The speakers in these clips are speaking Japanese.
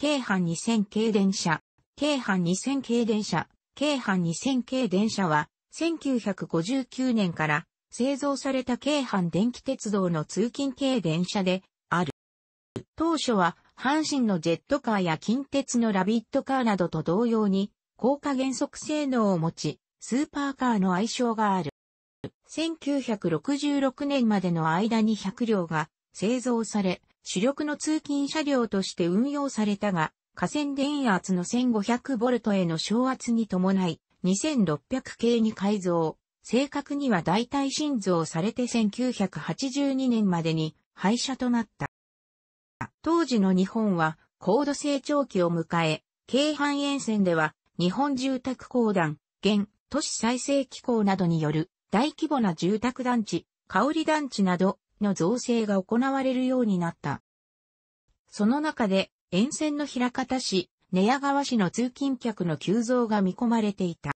京阪2000系電車、京阪2000系電車、京阪2000系電車は、1959年から製造された京阪電気鉄道の通勤系電車である。当初は、阪神のジェットカーや近鉄のラビットカーなどと同様に、高架減速性能を持ち、スーパーカーの愛称がある。1966年までの間に100両が製造され、主力の通勤車両として運用されたが、河川電圧の 1500V への昇圧に伴い、2600系に改造、正確には代替新造されて1982年までに廃車となった。当時の日本は高度成長期を迎え、京阪沿線では日本住宅公団、現都市再生機構などによる大規模な住宅団地、香り団地などの造成が行われるようになった。その中で、沿線の平方市、寝屋川市の通勤客の急増が見込まれていた。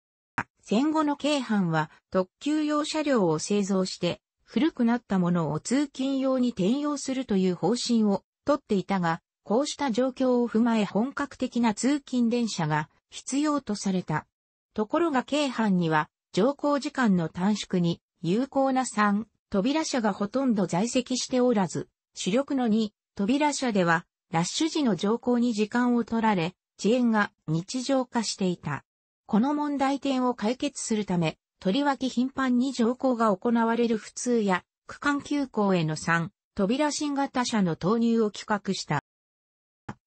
戦後の京阪は特急用車両を製造して、古くなったものを通勤用に転用するという方針をとっていたが、こうした状況を踏まえ本格的な通勤電車が必要とされた。ところが京阪には乗降時間の短縮に有効な3、扉車がほとんど在籍しておらず、主力の2、扉車では、ラッシュ時の乗降に時間を取られ、遅延が日常化していた。この問題点を解決するため、とりわけ頻繁に乗降が行われる普通や、区間急行への3、扉新型車の投入を企画した。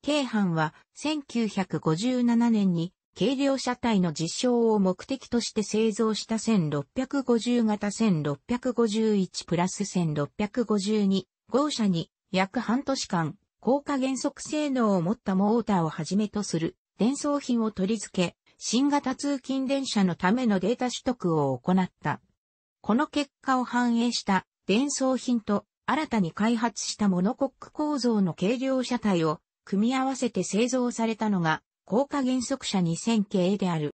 京阪は1957年に軽量車体の実証を目的として製造した1650型1651プラス1652号車に約半年間高架減速性能を持ったモーターをはじめとする伝送品を取り付け、新型通勤電車のためのデータ取得を行った。この結果を反映した伝送品と新たに開発したモノコック構造の軽量車体を組み合わせて製造されたのが効果減速車2000系である。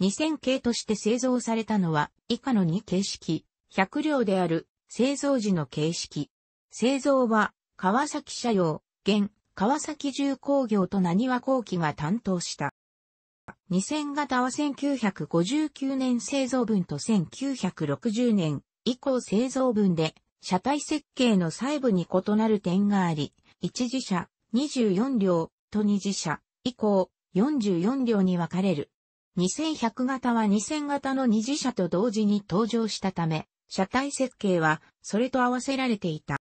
2000系として製造されたのは以下の2形式、100両である製造時の形式。製造は川崎車用、現川崎重工業と何和工機が担当した。2000型は1959年製造分と1960年以降製造分で車体設計の細部に異なる点があり、1次車24両と2次車以降、44両に分かれる。2100型は2000型の二次車と同時に登場したため、車体設計はそれと合わせられていた。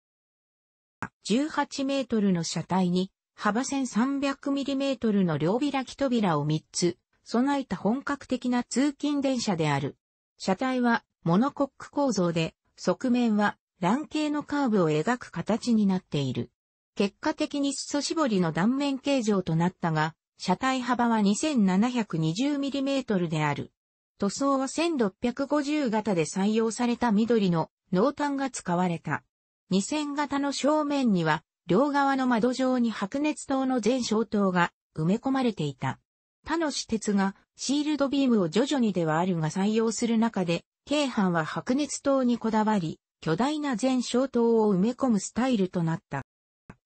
18メートルの車体に幅1 3 0 0ミリメートルの両開き扉を3つ備えた本格的な通勤電車である。車体はモノコック構造で側面は卵形のカーブを描く形になっている。結果的に裾絞りの断面形状となったが、車体幅は 2720mm である。塗装は1650型で採用された緑の濃淡が使われた。2000型の正面には、両側の窓上に白熱灯の全小灯が埋め込まれていた。他の私鉄がシールドビームを徐々にではあるが採用する中で、京阪は白熱灯にこだわり、巨大な全小灯を埋め込むスタイルとなった。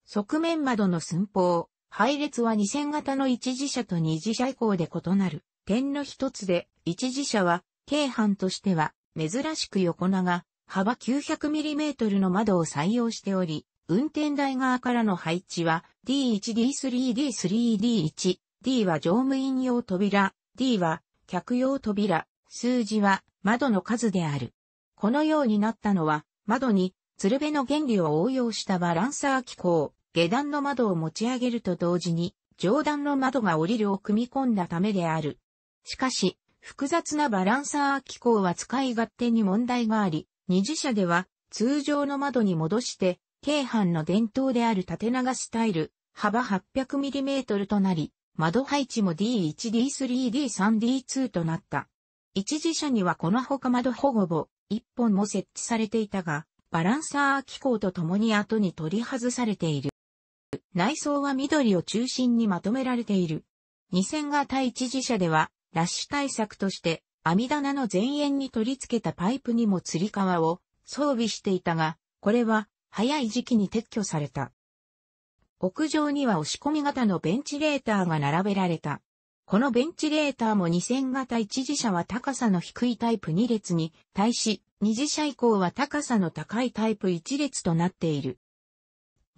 側面窓の寸法、配列は2000型の一次車と二次車以降で異なる。点の一つで、一次車は、軽半としては、珍しく横長、幅 900mm の窓を採用しており、運転台側からの配置は、D1D3、D3D1、D は乗務員用扉、D は客用扉、数字は窓の数である。このようになったのは、窓に鶴瓶の原理を応用したバランサー機構、下段の窓を持ち上げると同時に、上段の窓が降りるを組み込んだためである。しかし、複雑なバランサー機構は使い勝手に問題があり、二次車では通常の窓に戻して、京阪の伝統である縦長スタイル、幅 800mm となり、窓配置も D1D3D3D2 となった。一次車にはこのほか窓保護簿、1本も設置されていたが、バランサー機構とともに後に取り外されている。内装は緑を中心にまとめられている。2000型一自社では、ラッシュ対策として、網棚の前縁に取り付けたパイプにも吊り革を装備していたが、これは早い時期に撤去された。屋上には押し込み型のベンチレーターが並べられた。このベンチレーターも2000型一自社は高さの低いタイプ2列に対し二次車以降は高さの高いタイプ一列となっている。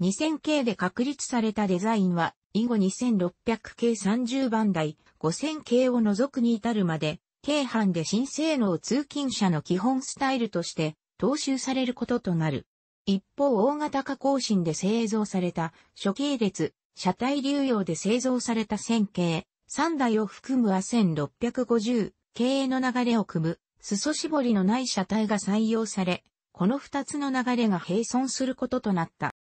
2000系で確立されたデザインは、以後2600系30番台、5000系を除くに至るまで、京阪で新性能通勤車の基本スタイルとして、踏襲されることとなる。一方、大型化更新で製造された、初系列、車体流用で製造された1000系、3台を含むは1650系の流れを組む、裾絞りのない車体が採用され、この二つの流れが並存することとなった。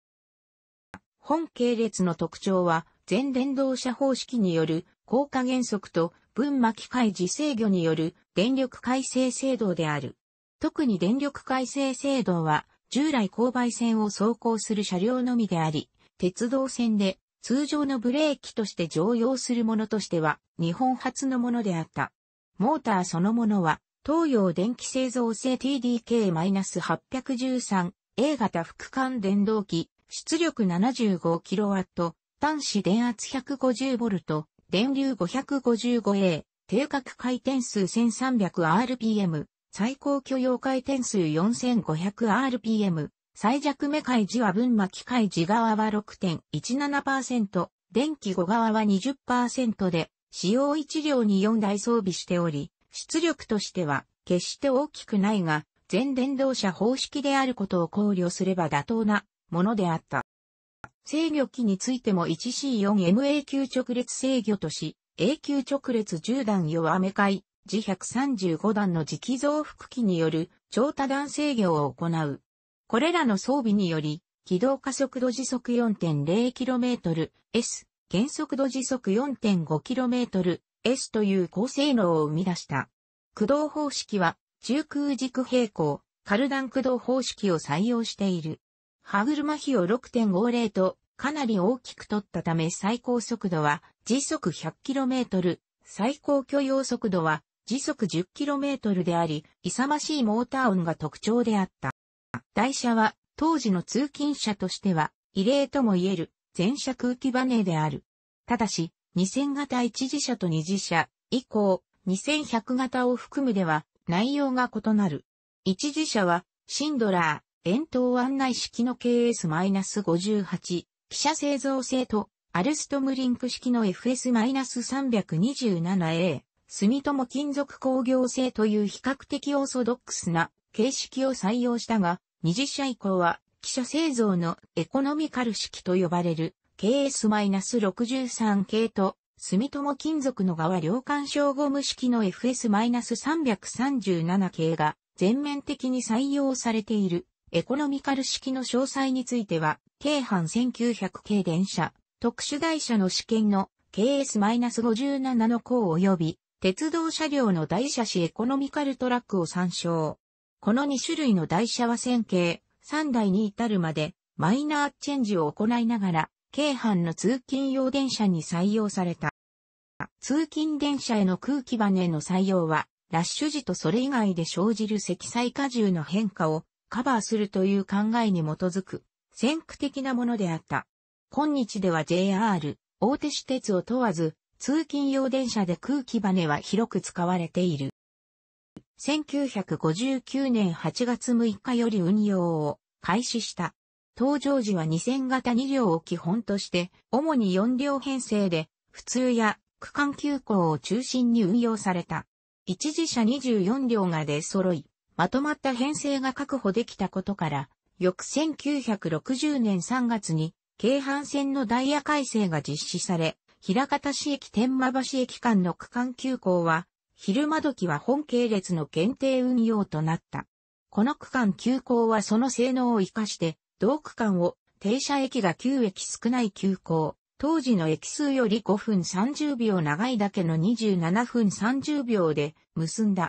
本系列の特徴は、全電動車方式による効果原則と分巻き開自制御による電力改正制度である。特に電力改正制度は、従来勾配線を走行する車両のみであり、鉄道線で通常のブレーキとして常用するものとしては日本初のものであった。モーターそのものは東洋電気製造製 TDK-813、A 型副管電動機、出力 75kW、端子電圧 150V、電流 555A、定格回転数 1300rpm、最高許容回転数 4500rpm、最弱目開示は分巻き開示側は6.17%、電気5側は20%で、使用1両に4台装備しており、出力としては決して大きくないが、全電動車方式であることを考慮すれば妥当なものであった。制御機についても 1C4MA 級直列制御とし、A 級直列10段弱め回、g 135段の磁気増幅機による超多段制御を行う。これらの装備により、軌道加速度時速 4.0km、S、減速度時速 4.5km、S という高性能を生み出した。駆動方式は、中空軸平行、カルダン駆動方式を採用している。歯車比を6.50とかなり大きく取ったため最高速度は時速 100km、最高許容速度は時速 10km であり、勇ましいモーター音が特徴であった。台車は当時の通勤車としては異例とも言える前車空気バネである。ただし、2000型一次車と二次車以降、2100型を含むでは内容が異なる。一次車は、シンドラー、円筒案内式の KS-58、汽車製造製と、アルストムリンク式の FS-327A、住友金属工業製という比較的オーソドックスな形式を採用したが、二次車以降は、汽車製造のエコノミカル式と呼ばれる KS-63 系と、住友金属の側両干渉ゴム式の FS-337 系が全面的に採用されているエコノミカル式の詳細については、京阪1900系電車、特殊台車の試験の KS-57 の項及び、鉄道車両の台車市エコノミカルトラックを参照。この2種類の台車は線形、3台に至るまで、マイナーチェンジを行いながら、京阪の通勤用電車に採用された。通勤電車への空気バネの採用は、ラッシュ時とそれ以外で生じる積載荷重の変化をカバーするという考えに基づく、先駆的なものであった。今日では JR、大手私鉄を問わず、通勤用電車で空気バネは広く使われている。1959年8月6日より運用を開始した登場時は2000型2両を基本として、主に4両編成で、普通や区間急行を中心に運用された。一時車24両が出揃い、まとまった編成が確保できたことから、翌1960年3月に、京阪線のダイヤ改正が実施され、平方市駅天満橋駅間の区間急行は、昼間時は本系列の限定運用となった。この区間急行はその性能を活かして、同区間を停車駅が9駅少ない急行。当時の駅数より5分30秒長いだけの27分30秒で結んだ。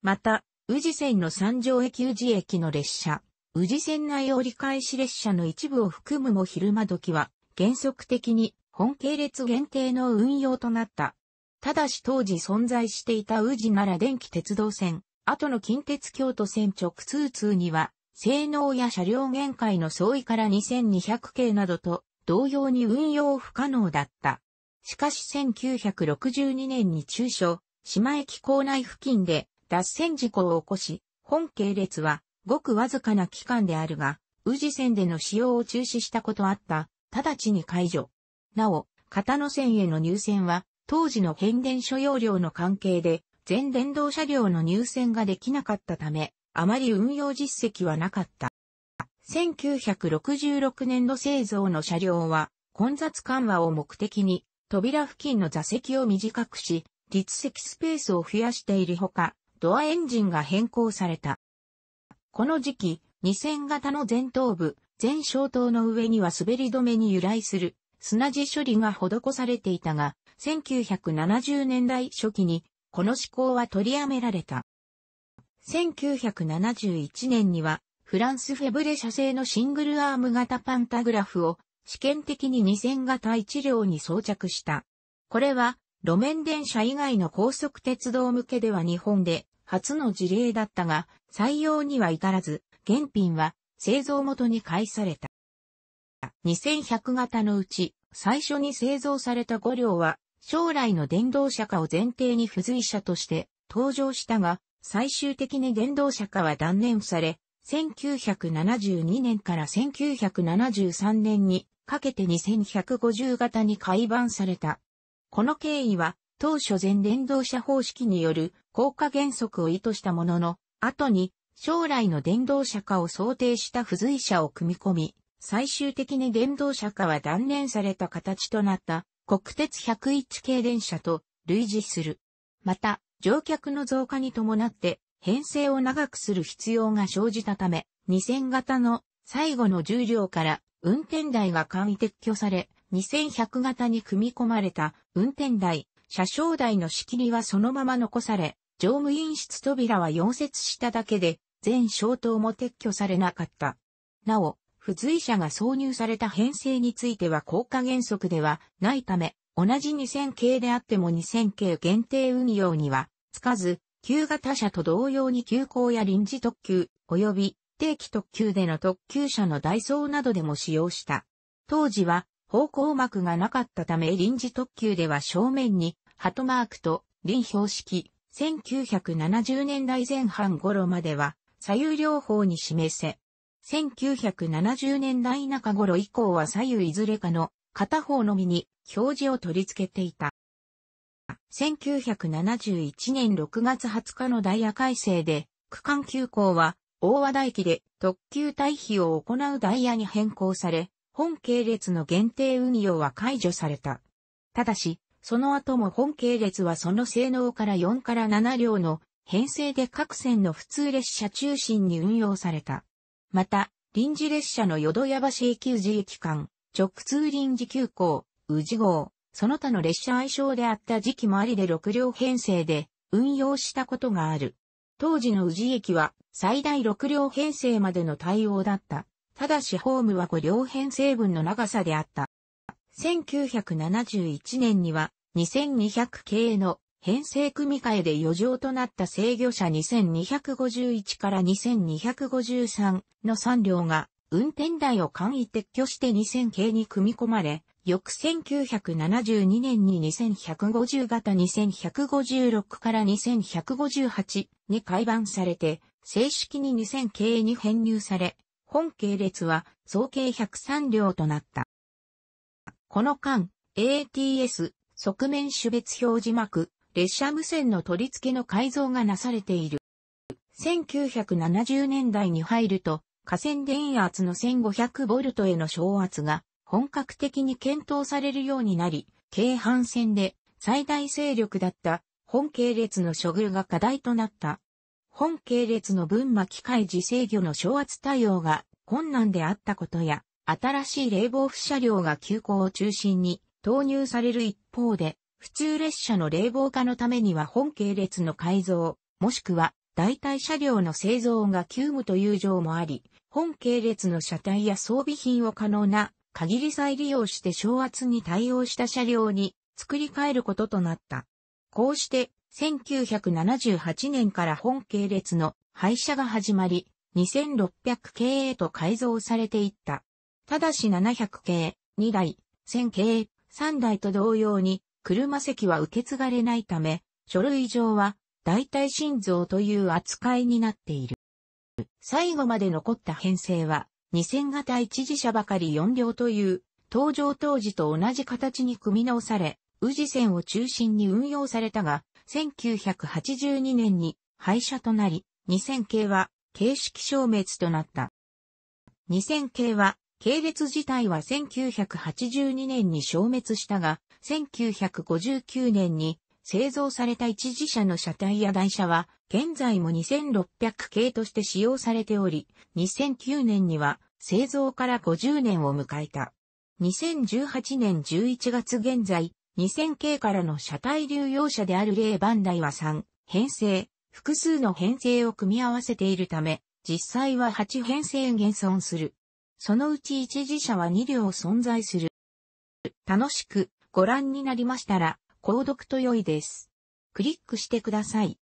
また、宇治線の三条駅宇治駅の列車、宇治線内折り返し列車の一部を含むも昼間時は、原則的に本系列限定の運用となった。ただし当時存在していた宇治奈良電気鉄道線、後の近鉄京都線直通通には、性能や車両限界の相違から2200系などと同様に運用不可能だった。しかし1962年に中所、島駅構内付近で脱線事故を起こし、本系列はごくわずかな期間であるが、宇治線での使用を中止したことあった、直ちに解除。なお、片野線への入線は、当時の変電所要領の関係で、全電動車両の入線ができなかったため、あまり運用実績はなかった。1966年度製造の車両は、混雑緩和を目的に、扉付近の座席を短くし、立席スペースを増やしているほか、ドアエンジンが変更された。この時期、2000型の前頭部、前小灯の上には滑り止めに由来する砂地処理が施されていたが、1970年代初期にこの思考は取りやめられた。1971年には、フランスフェブレ社製のシングルアーム型パンタグラフを試験的に2000型1両に装着した。これは路面電車以外の高速鉄道向けでは日本で初の事例だったが採用には至らず原品は製造元に返された。2100型のうち最初に製造された5両は将来の電動車化を前提に付随車として登場したが最終的に電動車化は断念され、1972年から1973年にかけて2150型に改版された。この経緯は当初全電動車方式による効果原則を意図したものの、後に将来の電動車化を想定した付随車を組み込み、最終的に電動車化は断念された形となった国鉄101系電車と類似する。また、乗客の増加に伴って編成を長くする必要が生じたため、2000型の最後の重量から運転台が簡易撤去され、2100型に組み込まれた運転台、車掌台の仕切りはそのまま残され、乗務員室扉は溶接しただけで、全消灯も撤去されなかった。なお、付随車が挿入された編成については効果原則ではないため、同じ2000系であっても2000系限定運用にはつかず、旧型車と同様に急行や臨時特急、及び定期特急での特急車の代走などでも使用した。当時は方向幕がなかったため臨時特急では正面にハトマークと臨標式、1970年代前半頃までは左右両方に示せ。1970年代中頃以降は左右いずれかの片方のみに表示を取り付けていた。1971年6月20日のダイヤ改正で、区間急行は大和田駅で特急退避を行うダイヤに変更され、本系列の限定運用は解除された。ただし、その後も本系列はその性能から4から7両の編成で各線の普通列車中心に運用された。また、臨時列車の淀屋橋駅宇治駅間、直通臨時急行、宇治号、その他の列車愛称であった時期もありで6両編成で運用したことがある。当時の宇治駅は最大6両編成までの対応だった。ただしホームは5両編成分の長さであった。1971年には2200系の編成組み替えで余剰となった制御車2251から2253の3両が運転台を簡易撤去して2000系に組み込まれ、翌1972年に2150型2156から2158に改版されて、正式に2000系に編入され、本系列は総計103両となった。この間、ATS、側面種別表示幕、列車無線の取り付けの改造がなされている。1970年代に入ると、河川電圧の1 5 0 0トへの昇圧が本格的に検討されるようになり、京阪線で最大勢力だった本系列の処遇が課題となった。本系列の分間機械自制御の昇圧対応が困難であったことや、新しい冷房不車両が急行を中心に投入される一方で、普通列車の冷房化のためには本系列の改造、もしくは代替車両の製造が急務という情もあり、本系列の車体や装備品を可能な限り再利用して昇圧に対応した車両に作り変えることとなった。こうして、1978年から本系列の廃車が始まり、2600系へと改造されていった。ただし700系、2台、1000系、3台と同様に、車席は受け継がれないため、書類上は代替心臓という扱いになっている。最後まで残った編成は、2000型一時車ばかり4両という、登場当時と同じ形に組み直され、宇治線を中心に運用されたが、1982年に廃車となり、2000系は形式消滅となった。2000系は、系列自体は1982年に消滅したが、1959年に製造された一次車の車体や台車は、現在も2600系として使用されており、2009年には製造から50年を迎えた。2018年11月現在、2000系からの車体流用車である例バンダイは3、編成、複数の編成を組み合わせているため、実際は8編成現存する。そのうち一次車は2両存在する。楽しくご覧になりましたら、購読と良いです。クリックしてください。